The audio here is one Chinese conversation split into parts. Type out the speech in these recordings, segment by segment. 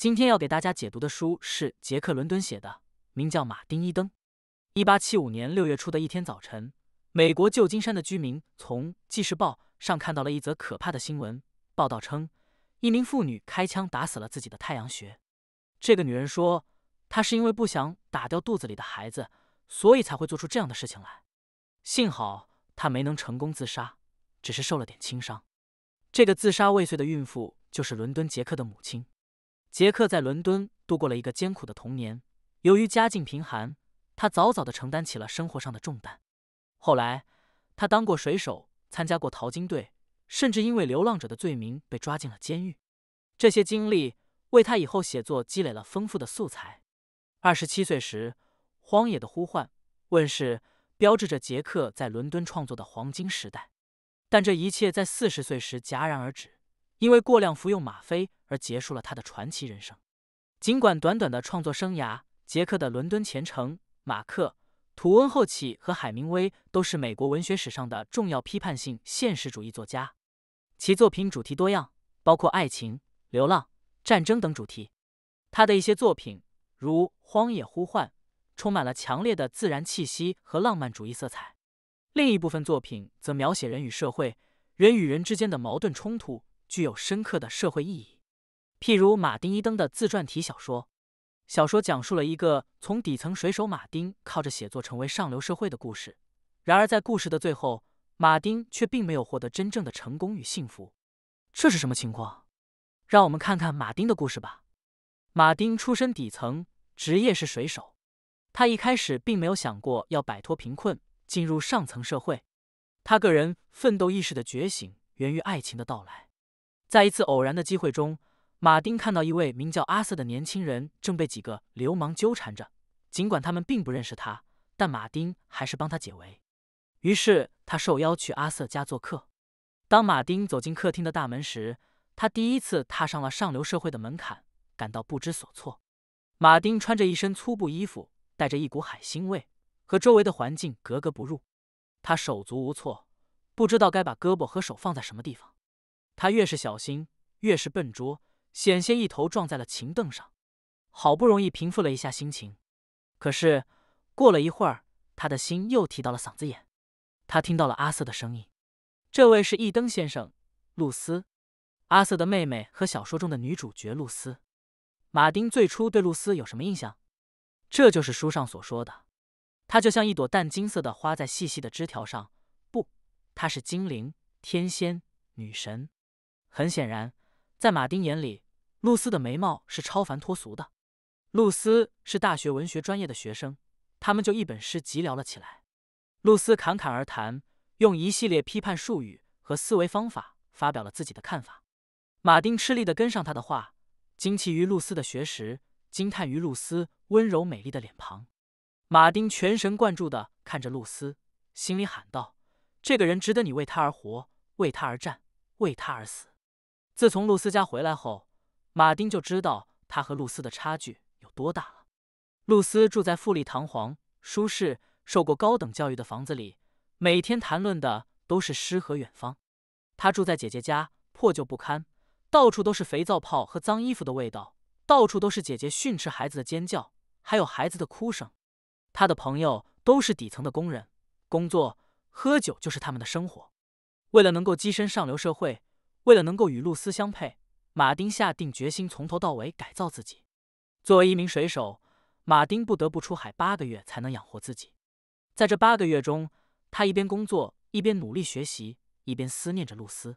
今天要给大家解读的书是杰克·伦敦写的，名叫《马丁·伊登》。1875年6月初的一天早晨，美国旧金山的居民从《纪事报》上看到了一则可怕的新闻。报道称，一名妇女开枪打死了自己的太阳穴。这个女人说，她是因为不想打掉肚子里的孩子，所以才会做出这样的事情来。幸好她没能成功自杀，只是受了点轻伤。这个自杀未遂的孕妇就是伦敦杰克的母亲。杰克在伦敦度过了一个艰苦的童年。由于家境贫寒，他早早的承担起了生活上的重担。后来，他当过水手，参加过淘金队，甚至因为流浪者的罪名被抓进了监狱。这些经历为他以后写作积累了丰富的素材。二十七岁时，《荒野的呼唤》问世，标志着杰克在伦敦创作的黄金时代。但这一切在四十岁时戛然而止。因为过量服用吗啡而结束了他的传奇人生。尽管短短的创作生涯，杰克的《伦敦前程》、马克·吐温后起和海明威都是美国文学史上的重要批判性现实主义作家。其作品主题多样，包括爱情、流浪、战争等主题。他的一些作品，如《荒野呼唤》，充满了强烈的自然气息和浪漫主义色彩；另一部分作品则描写人与社会、人与人之间的矛盾冲突。具有深刻的社会意义，譬如马丁伊登的自传体小说。小说讲述了一个从底层水手马丁靠着写作成为上流社会的故事。然而，在故事的最后，马丁却并没有获得真正的成功与幸福。这是什么情况？让我们看看马丁的故事吧。马丁出身底层，职业是水手。他一开始并没有想过要摆脱贫困，进入上层社会。他个人奋斗意识的觉醒源于爱情的到来。在一次偶然的机会中，马丁看到一位名叫阿瑟的年轻人正被几个流氓纠缠着。尽管他们并不认识他，但马丁还是帮他解围。于是他受邀去阿瑟家做客。当马丁走进客厅的大门时，他第一次踏上了上流社会的门槛，感到不知所措。马丁穿着一身粗布衣服，带着一股海腥味，和周围的环境格格不入。他手足无措，不知道该把胳膊和手放在什么地方。他越是小心，越是笨拙，险些一头撞在了琴凳上。好不容易平复了一下心情，可是过了一会儿，他的心又提到了嗓子眼。他听到了阿瑟的声音：“这位是易登先生，露丝，阿瑟的妹妹和小说中的女主角露丝。”马丁最初对露丝有什么印象？这就是书上所说的，她就像一朵淡金色的花，在细细的枝条上。不，她是精灵、天仙、女神。很显然，在马丁眼里，露丝的眉毛是超凡脱俗的。露丝是大学文学专业的学生，他们就一本诗集聊了起来。露丝侃侃而谈，用一系列批判术语和思维方法发表了自己的看法。马丁吃力的跟上他的话，惊奇于露丝的学识，惊叹于露丝温柔美丽的脸庞。马丁全神贯注的看着露丝，心里喊道：“这个人值得你为他而活，为他而战，为他而死。”自从露丝家回来后，马丁就知道他和露丝的差距有多大了。露丝住在富丽堂皇、舒适、受过高等教育的房子里，每天谈论的都是诗和远方。他住在姐姐家，破旧不堪，到处都是肥皂泡和脏衣服的味道，到处都是姐姐训斥孩子的尖叫，还有孩子的哭声。他的朋友都是底层的工人，工作、喝酒就是他们的生活。为了能够跻身上流社会。为了能够与露丝相配，马丁下定决心从头到尾改造自己。作为一名水手，马丁不得不出海八个月才能养活自己。在这八个月中，他一边工作，一边努力学习，一边思念着露丝。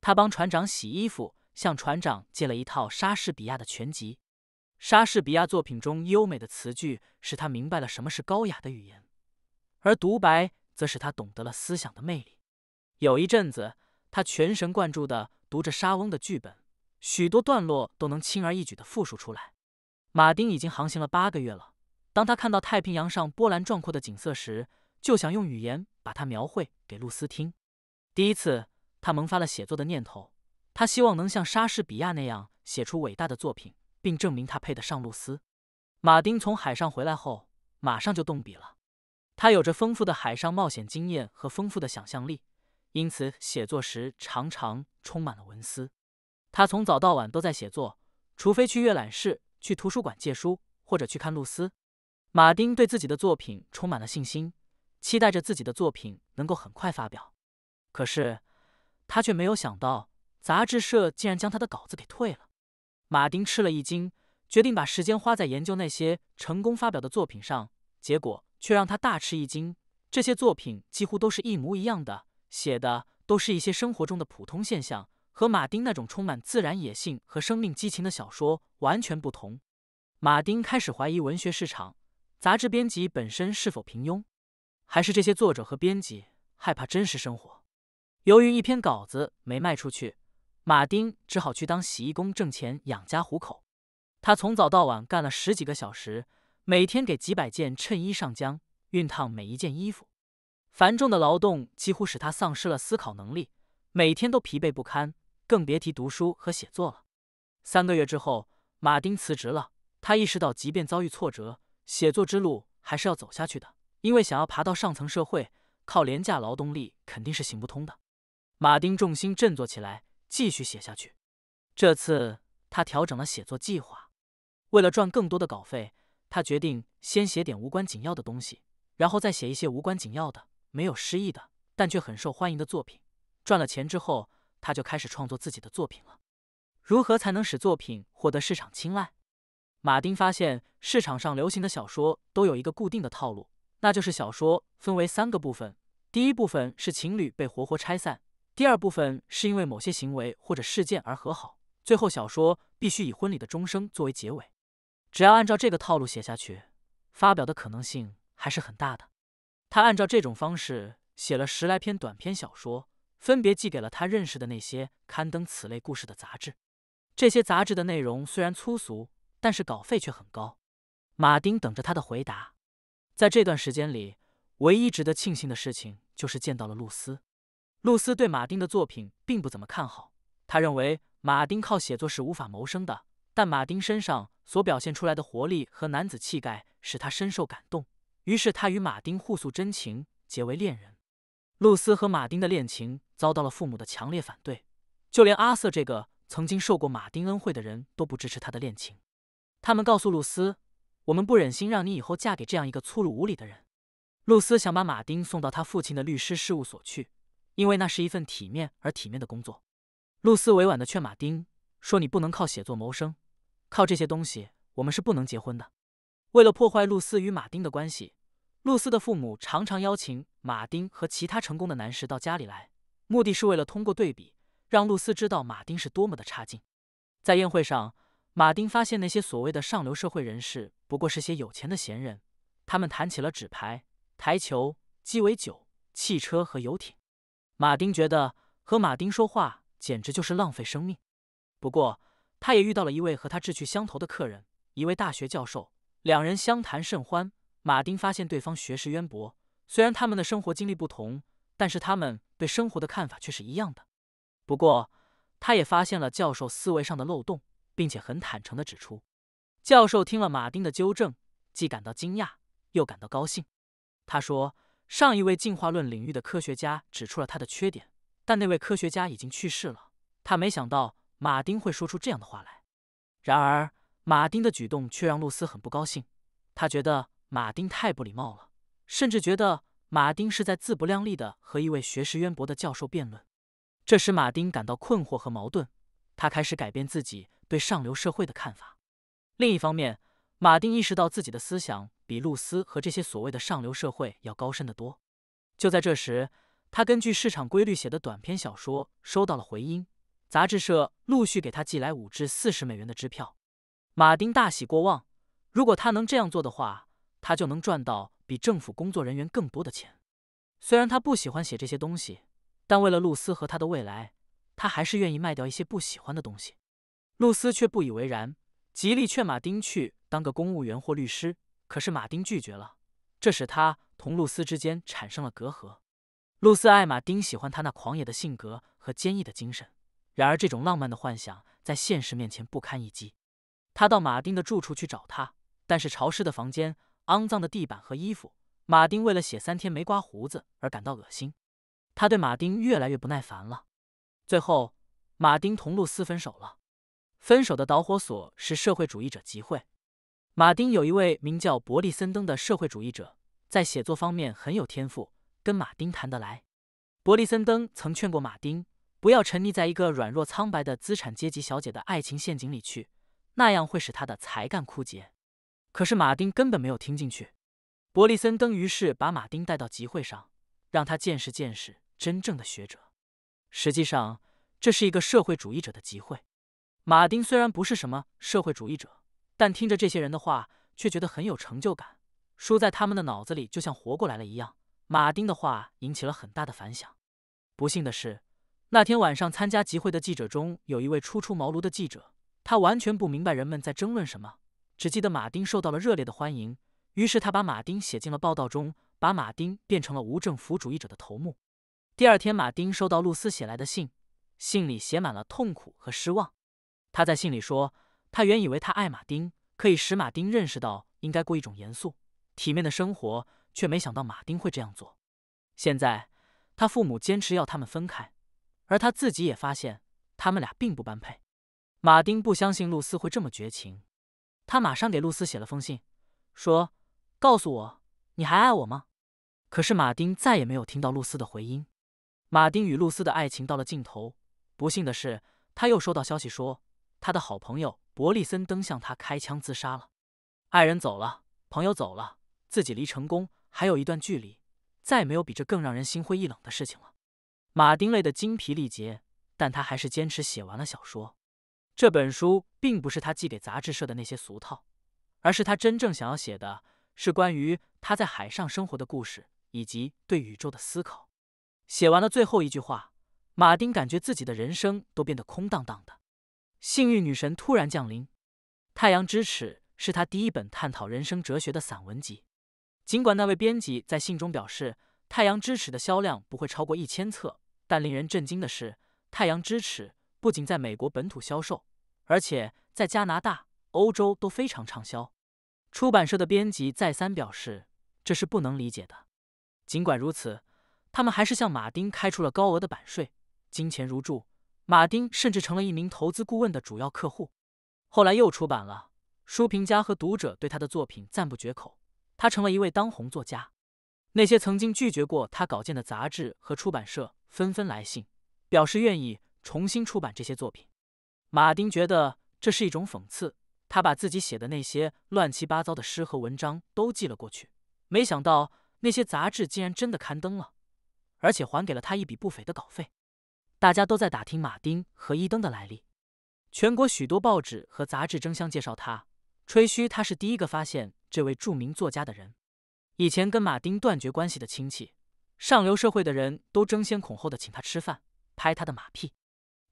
他帮船长洗衣服，向船长借了一套莎士比亚的全集。莎士比亚作品中优美的词句使他明白了什么是高雅的语言，而独白则使他懂得了思想的魅力。有一阵子。他全神贯注地读着沙翁的剧本，许多段落都能轻而易举地复述出来。马丁已经航行了八个月了，当他看到太平洋上波澜壮阔的景色时，就想用语言把它描绘给露丝听。第一次，他萌发了写作的念头。他希望能像莎士比亚那样写出伟大的作品，并证明他配得上露丝。马丁从海上回来后，马上就动笔了。他有着丰富的海上冒险经验和丰富的想象力。因此，写作时常常充满了文思。他从早到晚都在写作，除非去阅览室、去图书馆借书，或者去看露丝。马丁对自己的作品充满了信心，期待着自己的作品能够很快发表。可是，他却没有想到，杂志社竟然将他的稿子给退了。马丁吃了一惊，决定把时间花在研究那些成功发表的作品上。结果却让他大吃一惊，这些作品几乎都是一模一样的。写的都是一些生活中的普通现象，和马丁那种充满自然野性和生命激情的小说完全不同。马丁开始怀疑文学市场，杂志编辑本身是否平庸，还是这些作者和编辑害怕真实生活？由于一篇稿子没卖出去，马丁只好去当洗衣工挣钱养家糊口。他从早到晚干了十几个小时，每天给几百件衬衣上浆、熨烫每一件衣服。繁重的劳动几乎使他丧失了思考能力，每天都疲惫不堪，更别提读书和写作了。三个月之后，马丁辞职了。他意识到，即便遭遇挫折，写作之路还是要走下去的，因为想要爬到上层社会，靠廉价劳动力肯定是行不通的。马丁重心振作起来，继续写下去。这次，他调整了写作计划。为了赚更多的稿费，他决定先写点无关紧要的东西，然后再写一些无关紧要的。没有失意的，但却很受欢迎的作品。赚了钱之后，他就开始创作自己的作品了。如何才能使作品获得市场青睐？马丁发现市场上流行的小说都有一个固定的套路，那就是小说分为三个部分：第一部分是情侣被活活拆散，第二部分是因为某些行为或者事件而和好，最后小说必须以婚礼的钟声作为结尾。只要按照这个套路写下去，发表的可能性还是很大的。他按照这种方式写了十来篇短篇小说，分别寄给了他认识的那些刊登此类故事的杂志。这些杂志的内容虽然粗俗，但是稿费却很高。马丁等着他的回答。在这段时间里，唯一值得庆幸的事情就是见到了露丝。露丝对马丁的作品并不怎么看好，他认为马丁靠写作是无法谋生的。但马丁身上所表现出来的活力和男子气概使他深受感动。于是他与马丁互诉真情，结为恋人。露丝和马丁的恋情遭到了父母的强烈反对，就连阿瑟这个曾经受过马丁恩惠的人都不支持他的恋情。他们告诉露丝：“我们不忍心让你以后嫁给这样一个粗鲁无礼的人。”露丝想把马丁送到他父亲的律师事务所去，因为那是一份体面而体面的工作。露丝委婉地劝马丁说：“你不能靠写作谋生，靠这些东西，我们是不能结婚的。”为了破坏露丝与马丁的关系，露丝的父母常常邀请马丁和其他成功的男士到家里来，目的是为了通过对比，让露丝知道马丁是多么的差劲。在宴会上，马丁发现那些所谓的上流社会人士不过是些有钱的闲人，他们谈起了纸牌、台球、鸡尾酒、汽车和游艇。马丁觉得和马丁说话简直就是浪费生命。不过，他也遇到了一位和他志趣相投的客人，一位大学教授。两人相谈甚欢，马丁发现对方学识渊博。虽然他们的生活经历不同，但是他们对生活的看法却是一样的。不过，他也发现了教授思维上的漏洞，并且很坦诚地指出。教授听了马丁的纠正，既感到惊讶又感到高兴。他说：“上一位进化论领域的科学家指出了他的缺点，但那位科学家已经去世了。他没想到马丁会说出这样的话来。”然而，马丁的举动却让露丝很不高兴，她觉得马丁太不礼貌了，甚至觉得马丁是在自不量力的和一位学识渊博的教授辩论。这使马丁感到困惑和矛盾，他开始改变自己对上流社会的看法。另一方面，马丁意识到自己的思想比露丝和这些所谓的上流社会要高深得多。就在这时，他根据市场规律写的短篇小说收到了回音，杂志社陆续给他寄来五至四十美元的支票。马丁大喜过望，如果他能这样做的话，他就能赚到比政府工作人员更多的钱。虽然他不喜欢写这些东西，但为了露丝和他的未来，他还是愿意卖掉一些不喜欢的东西。露丝却不以为然，极力劝马丁去当个公务员或律师。可是马丁拒绝了，这使他同露丝之间产生了隔阂。露丝爱马丁，喜欢他那狂野的性格和坚毅的精神。然而，这种浪漫的幻想在现实面前不堪一击。他到马丁的住处去找他，但是潮湿的房间、肮脏的地板和衣服，马丁为了写三天没刮胡子而感到恶心。他对马丁越来越不耐烦了。最后，马丁同露丝分手了。分手的导火索是社会主义者集会。马丁有一位名叫伯利森登的社会主义者，在写作方面很有天赋，跟马丁谈得来。伯利森登曾劝过马丁，不要沉溺在一个软弱苍白的资产阶级小姐的爱情陷阱里去。那样会使他的才干枯竭。可是马丁根本没有听进去。伯利森登于是把马丁带到集会上，让他见识见识真正的学者。实际上，这是一个社会主义者的集会。马丁虽然不是什么社会主义者，但听着这些人的话，却觉得很有成就感。书在他们的脑子里就像活过来了一样。马丁的话引起了很大的反响。不幸的是，那天晚上参加集会的记者中有一位初出茅庐的记者。他完全不明白人们在争论什么，只记得马丁受到了热烈的欢迎。于是他把马丁写进了报道中，把马丁变成了无政府主义者的头目。第二天，马丁收到露丝写来的信，信里写满了痛苦和失望。他在信里说：“他原以为他爱马丁，可以使马丁认识到应该过一种严肃、体面的生活，却没想到马丁会这样做。现在他父母坚持要他们分开，而他自己也发现他们俩并不般配。”马丁不相信露丝会这么绝情，他马上给露丝写了封信，说：“告诉我，你还爱我吗？”可是马丁再也没有听到露丝的回音。马丁与露丝的爱情到了尽头。不幸的是，他又收到消息说，他的好朋友伯利森登向他开枪自杀了。爱人走了，朋友走了，自己离成功还有一段距离，再没有比这更让人心灰意冷的事情了。马丁累得精疲力竭，但他还是坚持写完了小说。这本书并不是他寄给杂志社的那些俗套，而是他真正想要写的，是关于他在海上生活的故事以及对宇宙的思考。写完了最后一句话，马丁感觉自己的人生都变得空荡荡的。幸运女神突然降临，《太阳之耻》是他第一本探讨人生哲学的散文集。尽管那位编辑在信中表示，《太阳之耻》的销量不会超过一千册，但令人震惊的是，《太阳之耻》。不仅在美国本土销售，而且在加拿大、欧洲都非常畅销。出版社的编辑再三表示这是不能理解的。尽管如此，他们还是向马丁开出了高额的版税，金钱如注。马丁甚至成了一名投资顾问的主要客户。后来又出版了，书评家和读者对他的作品赞不绝口，他成了一位当红作家。那些曾经拒绝过他稿件的杂志和出版社纷纷来信，表示愿意。重新出版这些作品，马丁觉得这是一种讽刺。他把自己写的那些乱七八糟的诗和文章都寄了过去，没想到那些杂志竟然真的刊登了，而且还给了他一笔不菲的稿费。大家都在打听马丁和伊登的来历，全国许多报纸和杂志争相介绍他，吹嘘他是第一个发现这位著名作家的人。以前跟马丁断绝关系的亲戚、上流社会的人都争先恐后的请他吃饭，拍他的马屁。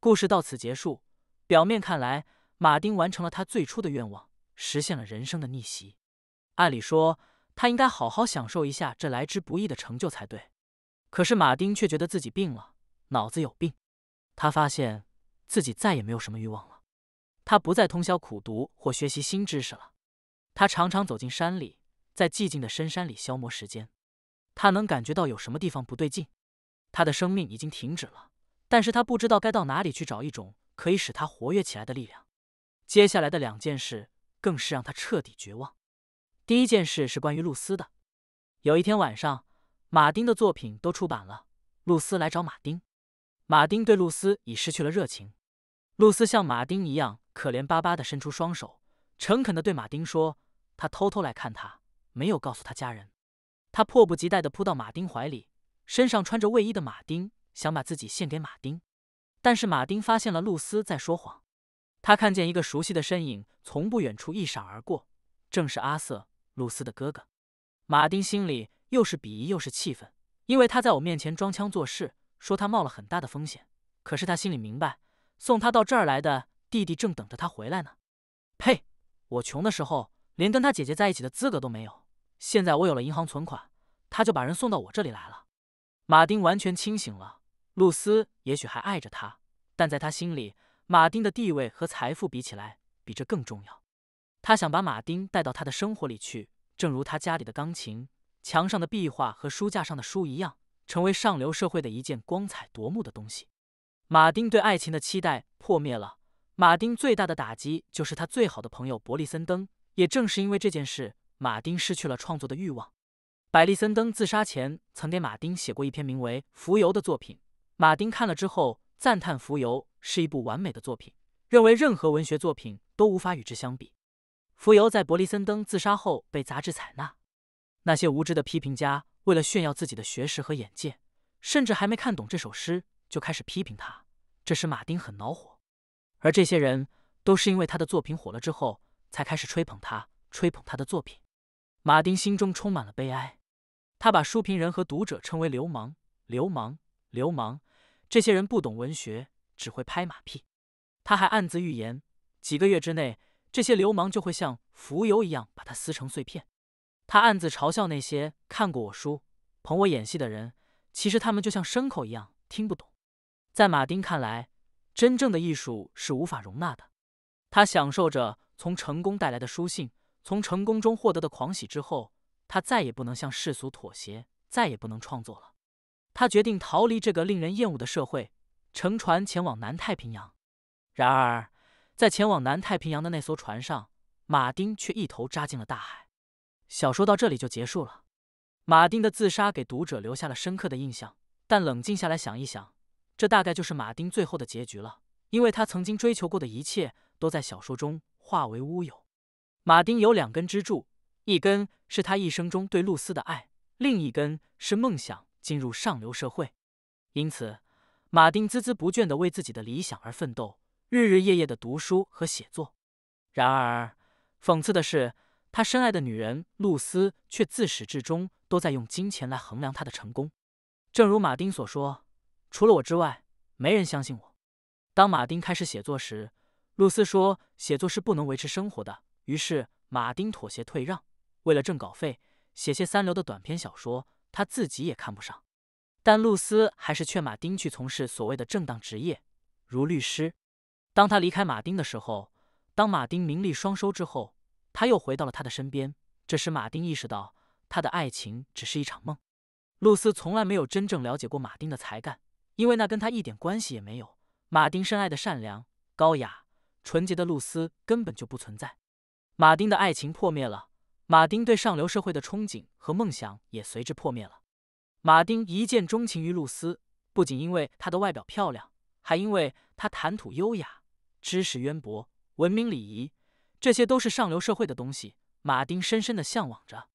故事到此结束。表面看来，马丁完成了他最初的愿望，实现了人生的逆袭。按理说，他应该好好享受一下这来之不易的成就才对。可是，马丁却觉得自己病了，脑子有病。他发现自己再也没有什么欲望了。他不再通宵苦读或学习新知识了。他常常走进山里，在寂静的深山里消磨时间。他能感觉到有什么地方不对劲。他的生命已经停止了。但是他不知道该到哪里去找一种可以使他活跃起来的力量。接下来的两件事更是让他彻底绝望。第一件事是关于露丝的。有一天晚上，马丁的作品都出版了，露丝来找马丁。马丁对露丝已失去了热情。露丝像马丁一样可怜巴巴的伸出双手，诚恳的对马丁说：“他偷偷来看他，没有告诉他家人。”他迫不及待的扑到马丁怀里，身上穿着卫衣的马丁。想把自己献给马丁，但是马丁发现了露丝在说谎。他看见一个熟悉的身影从不远处一闪而过，正是阿瑟，露丝的哥哥。马丁心里又是鄙夷又是气愤，因为他在我面前装腔作势，说他冒了很大的风险。可是他心里明白，送他到这儿来的弟弟正等着他回来呢。呸！我穷的时候连跟他姐姐在一起的资格都没有，现在我有了银行存款，他就把人送到我这里来了。马丁完全清醒了。露丝也许还爱着他，但在他心里，马丁的地位和财富比起来，比这更重要。他想把马丁带到他的生活里去，正如他家里的钢琴、墙上的壁画和书架上的书一样，成为上流社会的一件光彩夺目的东西。马丁对爱情的期待破灭了。马丁最大的打击就是他最好的朋友伯利森登。也正是因为这件事，马丁失去了创作的欲望。百利森登自杀前曾给马丁写过一篇名为《浮游》的作品。马丁看了之后，赞叹《浮游》是一部完美的作品，认为任何文学作品都无法与之相比。《浮游》在伯利森登自杀后被杂志采纳。那些无知的批评家为了炫耀自己的学识和眼界，甚至还没看懂这首诗就开始批评他，这使马丁很恼火。而这些人都是因为他的作品火了之后才开始吹捧他，吹捧他的作品。马丁心中充满了悲哀，他把书评人和读者称为流氓，流氓。流氓，这些人不懂文学，只会拍马屁。他还暗自预言，几个月之内，这些流氓就会像浮游一样把他撕成碎片。他暗自嘲笑那些看过我书、捧我演戏的人，其实他们就像牲口一样，听不懂。在马丁看来，真正的艺术是无法容纳的。他享受着从成功带来的书信，从成功中获得的狂喜之后，他再也不能向世俗妥协，再也不能创作了。他决定逃离这个令人厌恶的社会，乘船前往南太平洋。然而，在前往南太平洋的那艘船上，马丁却一头扎进了大海。小说到这里就结束了。马丁的自杀给读者留下了深刻的印象，但冷静下来想一想，这大概就是马丁最后的结局了，因为他曾经追求过的一切都在小说中化为乌有。马丁有两根支柱，一根是他一生中对露丝的爱，另一根是梦想。进入上流社会，因此，马丁孜孜不倦地为自己的理想而奋斗，日日夜夜的读书和写作。然而，讽刺的是，他深爱的女人露丝却自始至终都在用金钱来衡量他的成功。正如马丁所说：“除了我之外，没人相信我。”当马丁开始写作时，露丝说：“写作是不能维持生活的。”于是，马丁妥协退让，为了挣稿费，写些三流的短篇小说。他自己也看不上，但露丝还是劝马丁去从事所谓的正当职业，如律师。当他离开马丁的时候，当马丁名利双收之后，他又回到了他的身边。这时，马丁意识到他的爱情只是一场梦。露丝从来没有真正了解过马丁的才干，因为那跟他一点关系也没有。马丁深爱的善良、高雅、纯洁的露丝根本就不存在。马丁的爱情破灭了。马丁对上流社会的憧憬和梦想也随之破灭了。马丁一见钟情于露丝，不仅因为她的外表漂亮，还因为她谈吐优雅、知识渊博、文明礼仪，这些都是上流社会的东西。马丁深深的向往着。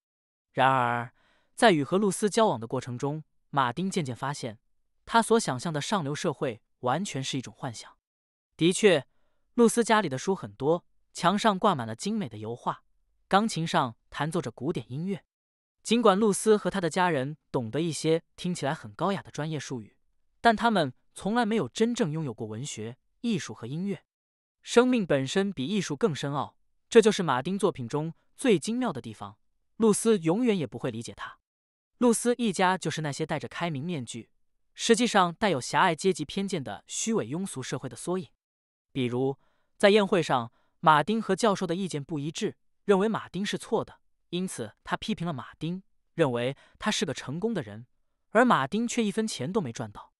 然而，在与和露丝交往的过程中，马丁渐渐发现，他所想象的上流社会完全是一种幻想。的确，露丝家里的书很多，墙上挂满了精美的油画。钢琴上弹奏着古典音乐。尽管露丝和他的家人懂得一些听起来很高雅的专业术语，但他们从来没有真正拥有过文学、艺术和音乐。生命本身比艺术更深奥，这就是马丁作品中最精妙的地方。露丝永远也不会理解他。露丝一家就是那些戴着开明面具，实际上带有狭隘阶级偏见的虚伪庸俗社会的缩影。比如，在宴会上，马丁和教授的意见不一致。认为马丁是错的，因此他批评了马丁，认为他是个成功的人，而马丁却一分钱都没赚到。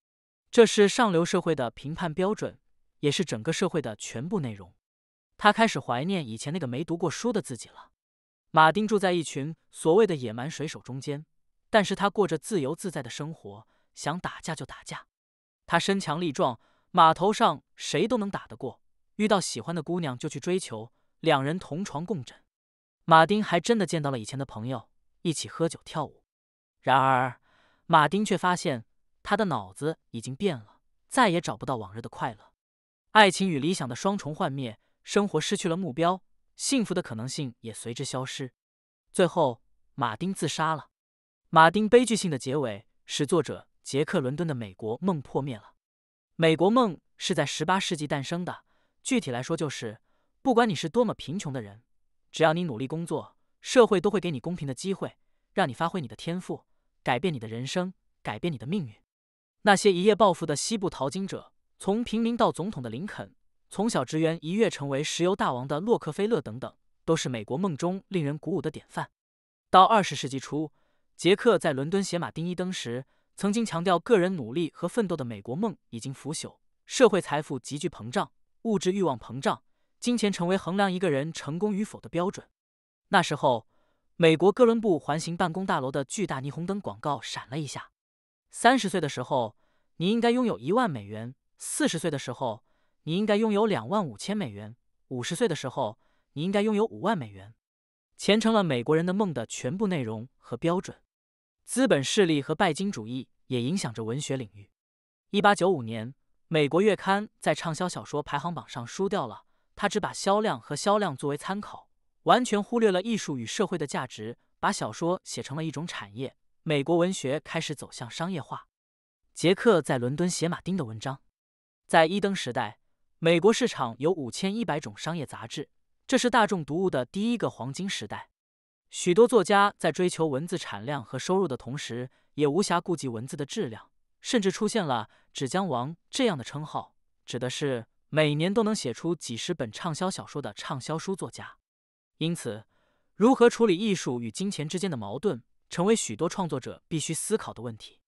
这是上流社会的评判标准，也是整个社会的全部内容。他开始怀念以前那个没读过书的自己了。马丁住在一群所谓的野蛮水手中间，但是他过着自由自在的生活，想打架就打架。他身强力壮，码头上谁都能打得过。遇到喜欢的姑娘就去追求，两人同床共枕。马丁还真的见到了以前的朋友，一起喝酒跳舞。然而，马丁却发现他的脑子已经变了，再也找不到往日的快乐。爱情与理想的双重幻灭，生活失去了目标，幸福的可能性也随之消失。最后，马丁自杀了。马丁悲剧性的结尾使作者杰克·伦敦的美国梦破灭了。美国梦是在十八世纪诞生的，具体来说就是，不管你是多么贫穷的人。只要你努力工作，社会都会给你公平的机会，让你发挥你的天赋，改变你的人生，改变你的命运。那些一夜暴富的西部淘金者，从平民到总统的林肯，从小职员一跃成为石油大王的洛克菲勒等等，都是美国梦中令人鼓舞的典范。到二十世纪初，杰克在伦敦写《马丁·伊登》时，曾经强调个人努力和奋斗的美国梦已经腐朽，社会财富急剧膨胀，物质欲望膨胀。金钱成为衡量一个人成功与否的标准。那时候，美国哥伦布环形办公大楼的巨大霓虹灯广告闪了一下。三十岁的时候，你应该拥有一万美元；四十岁的时候，你应该拥有两万五千美元；五十岁的时候，你应该拥有五万美元。钱成了美国人的梦的全部内容和标准。资本势力和拜金主义也影响着文学领域。一八九五年，美国月刊在畅销小说排行榜上输掉了。他只把销量和销量作为参考，完全忽略了艺术与社会的价值，把小说写成了一种产业。美国文学开始走向商业化。杰克在伦敦写马丁的文章。在一登时代，美国市场有五千一百种商业杂志，这是大众读物的第一个黄金时代。许多作家在追求文字产量和收入的同时，也无暇顾及文字的质量，甚至出现了“纸浆王”这样的称号，指的是。每年都能写出几十本畅销小说的畅销书作家，因此，如何处理艺术与金钱之间的矛盾，成为许多创作者必须思考的问题。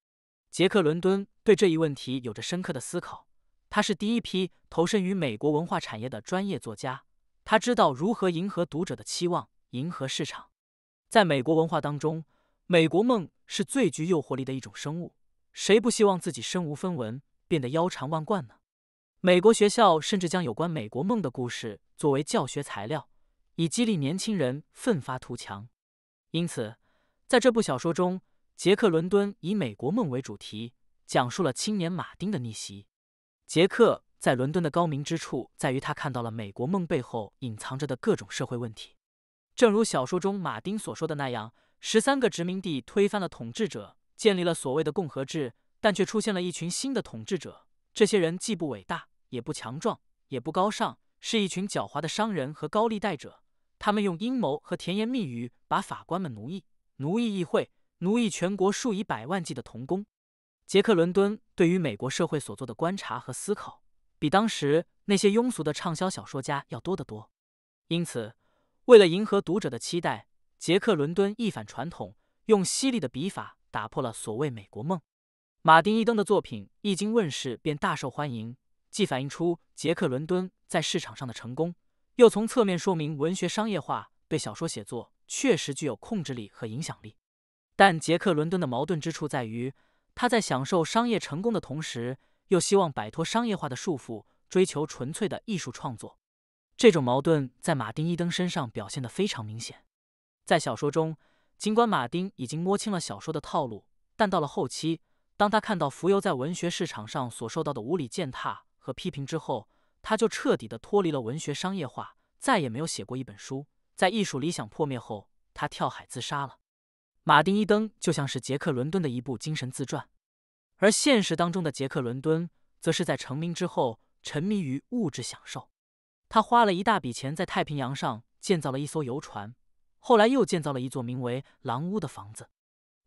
杰克·伦敦对这一问题有着深刻的思考。他是第一批投身于美国文化产业的专业作家，他知道如何迎合读者的期望，迎合市场。在美国文化当中，美国梦是最具诱惑力的一种生物。谁不希望自己身无分文，变得腰缠万贯呢？美国学校甚至将有关美国梦的故事作为教学材料，以激励年轻人奋发图强。因此，在这部小说中，杰克伦敦以美国梦为主题，讲述了青年马丁的逆袭。杰克在伦敦的高明之处在于，他看到了美国梦背后隐藏着的各种社会问题。正如小说中马丁所说的那样：“十三个殖民地推翻了统治者，建立了所谓的共和制，但却出现了一群新的统治者，这些人既不伟大。”也不强壮，也不高尚，是一群狡猾的商人和高利贷者。他们用阴谋和甜言蜜语把法官们奴役，奴役议会，奴役全国数以百万计的童工。杰克·伦敦对于美国社会所做的观察和思考，比当时那些庸俗的畅销小说家要多得多。因此，为了迎合读者的期待，杰克·伦敦一反传统，用犀利的笔法打破了所谓“美国梦”。马丁·伊登的作品一经问世便大受欢迎。既反映出杰克·伦敦在市场上的成功，又从侧面说明文学商业化对小说写作确实具有控制力和影响力。但杰克·伦敦的矛盾之处在于，他在享受商业成功的同时，又希望摆脱商业化的束缚，追求纯粹的艺术创作。这种矛盾在马丁·伊登身上表现得非常明显。在小说中，尽管马丁已经摸清了小说的套路，但到了后期，当他看到浮游在文学市场上所受到的无理践踏，和批评之后，他就彻底的脱离了文学商业化，再也没有写过一本书。在艺术理想破灭后，他跳海自杀了。马丁·伊登就像是杰克·伦敦的一部精神自传，而现实当中的杰克·伦敦则是在成名之后沉迷于物质享受。他花了一大笔钱在太平洋上建造了一艘游船，后来又建造了一座名为“狼屋”的房子。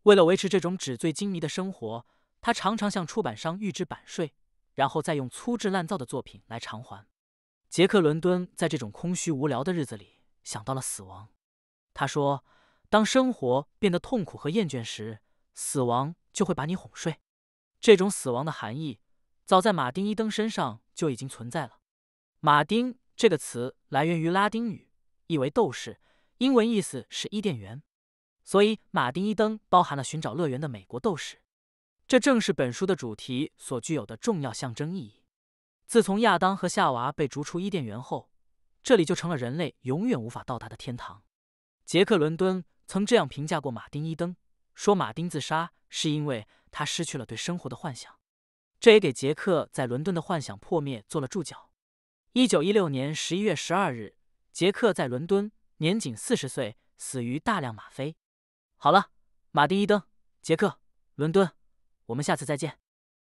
为了维持这种纸醉金迷的生活，他常常向出版商预支版税。然后再用粗制滥造的作品来偿还。杰克·伦敦在这种空虚无聊的日子里想到了死亡。他说：“当生活变得痛苦和厌倦时，死亡就会把你哄睡。”这种死亡的含义早在马丁·伊登身上就已经存在了。马丁这个词来源于拉丁语，意为斗士，英文意思是伊甸园。所以，马丁·伊登包含了寻找乐园的美国斗士。这正是本书的主题所具有的重要象征意义。自从亚当和夏娃被逐出伊甸园后，这里就成了人类永远无法到达的天堂。杰克·伦敦曾这样评价过马丁·伊登，说马丁自杀是因为他失去了对生活的幻想。这也给杰克在伦敦的幻想破灭做了注脚。一九一六年十一月十二日，杰克在伦敦，年仅四十岁，死于大量吗啡。好了，马丁·伊登，杰克·伦敦。我们下次再见。